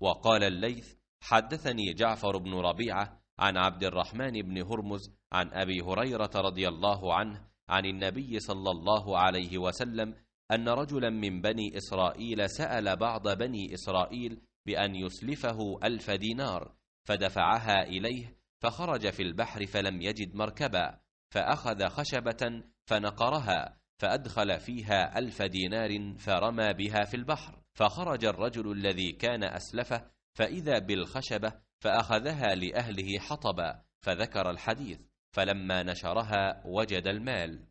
وقال الليث حدثني جعفر بن ربيعة عن عبد الرحمن بن هرمز عن أبي هريرة رضي الله عنه عن النبي صلى الله عليه وسلم أن رجلا من بني إسرائيل سأل بعض بني إسرائيل بأن يسلفه ألف دينار فدفعها إليه فخرج في البحر فلم يجد مركبا فأخذ خشبة فنقرها فأدخل فيها ألف دينار فرمى بها في البحر فخرج الرجل الذي كان أسلفه فإذا بالخشبة فأخذها لأهله حطبا فذكر الحديث فلما نشرها وجد المال